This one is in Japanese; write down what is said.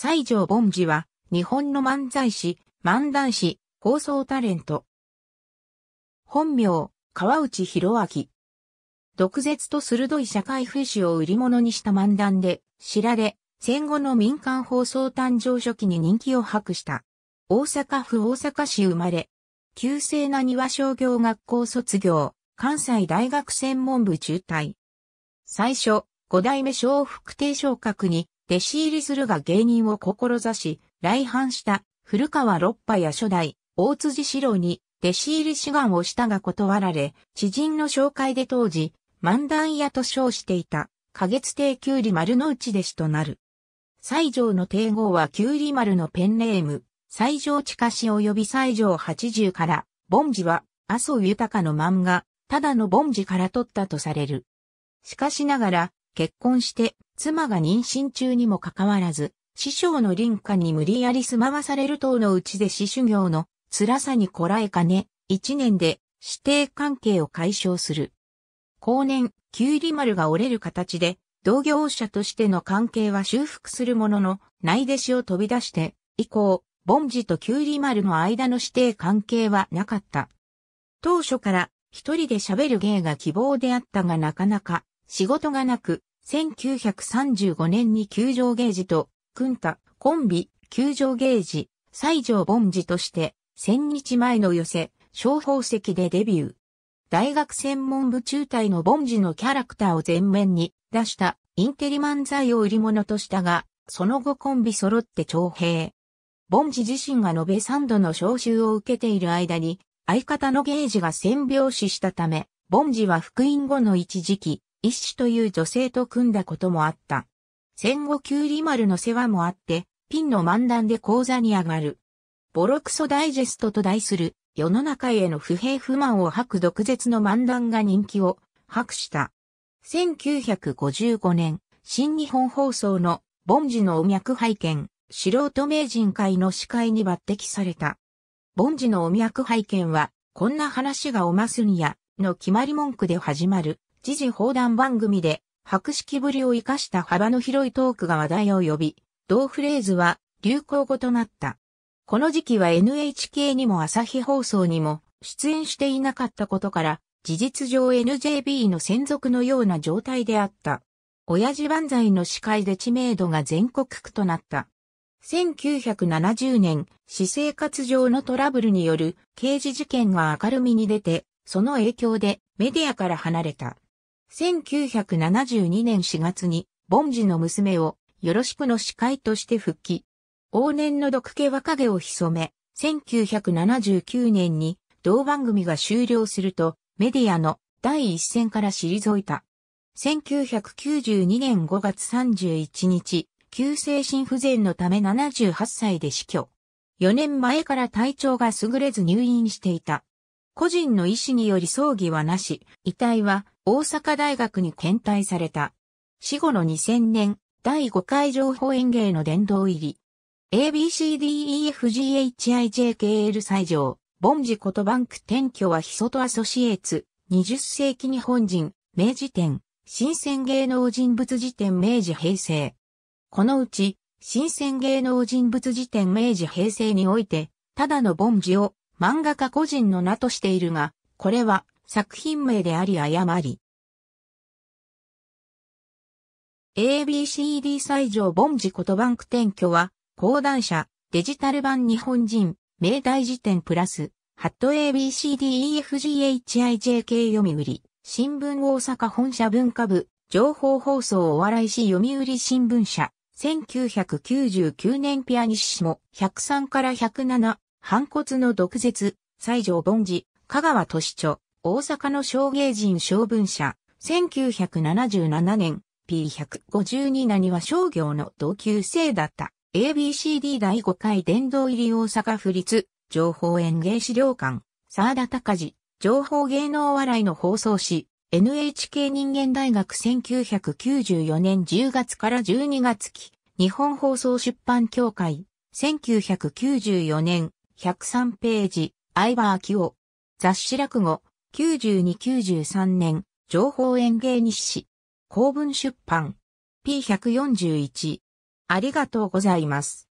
西条凡司は、日本の漫才師、漫談師、放送タレント。本名、川内博明。毒舌と鋭い社会風刺を売り物にした漫談で、知られ、戦後の民間放送誕生初期に人気を博した。大阪府大阪市生まれ。旧制な庭商業学校卒業、関西大学専門部中退。最初、五代目小福亭昇格に弟子入りするが芸人を志し、来藩した古川六波や初代大辻四郎に弟子入り志願をしたが断られ、知人の紹介で当時、漫談屋と称していた、花月亭きゅうり丸の内弟子となる。西条の帝号はきゅうり丸のペンネーム、西条近し及び西条八十から、凡字は麻生豊の漫画、ただの凡字から取ったとされる。しかしながら、結婚して妻が妊娠中にもかかわらず、師匠の林家に無理やり住まわされる等のうちで師修行の辛さにこらえかね、一年で指定関係を解消する。後年、キュリマ丸が折れる形で、同業者としての関係は修復するものの、内弟子を飛び出して、以降、ボンジとキュリマ丸の間の指定関係はなかった。当初から、一人で喋る芸が希望であったがなかなか、仕事がなく、1935年に球場ゲージと、くんた、コンビ、球場ゲージ、西条凡司として、千日前の寄せ、小宝石でデビュー。大学専門部中隊の凡司のキャラクターを前面に出したインテリ漫才を売り物としたが、その後コンビ揃って徴兵。凡司自身が延べ3度の召集を受けている間に、相方のゲージが戦病死したため、凡司は復員後の一時期、一種という女性と組んだこともあった。戦後キュウリ丸の世話もあって、ピンの漫談で講座に上がる。ボロクソダイジェストと題する世の中への不平不満を吐く毒舌の漫談が人気を博した。1955年、新日本放送の凡事のお脈拝見、素人名人会の司会に抜擢された。凡事のお脈拝見は、こんな話がおますんや、の決まり文句で始まる、時事砲弾番組で、博識ぶりを生かした幅の広いトークが話題を呼び、同フレーズは流行語となった。この時期は NHK にも朝日放送にも出演していなかったことから、事実上 NJB の専属のような状態であった。親父万歳の司会で知名度が全国区となった。1970年、私生活上のトラブルによる刑事事件が明るみに出て、その影響でメディアから離れた。1972年4月に、凡事の娘を、よろしくの司会として復帰。往年の毒気若毛を潜め、1979年に同番組が終了すると、メディアの第一線から退いた。1992年5月31日、急性心不全のため78歳で死去。4年前から体調が優れず入院していた。個人の意思により葬儀はなし、遺体は大阪大学に検体された。死後の2000年、第5回情報演芸の殿堂入り。ABCDEFGHIJKL 最上、ボンジことバンク転居はヒソトアソシエーツ、20世紀日本人、明治展、新鮮芸能人物辞典明治平成。このうち、新鮮芸能人物辞典明治平成において、ただのボンジを漫画家個人の名としているが、これは作品名であり誤り。ABCD 西条凡事バンク転居は、講談社、デジタル版日本人、明大辞典プラス、ハット ABCDEFGHIJK 読売、新聞大阪本社文化部、情報放送お笑いし読売新聞社、1999年ピアニッシモ、103から107、反骨の毒舌、西条凡事、香川都市長。大阪の商芸人商文社、1977年、P152 なには商業の同級生だった。ABCD 第5回殿堂入り大阪府立情報園芸資料館、沢田隆治、情報芸能笑いの放送誌、NHK 人間大学1994年10月から12月期、日本放送出版協会、1994年、103ページ、相葉秋夫、雑誌落語、9293年、情報園芸日誌。公文出版。P141。ありがとうございます。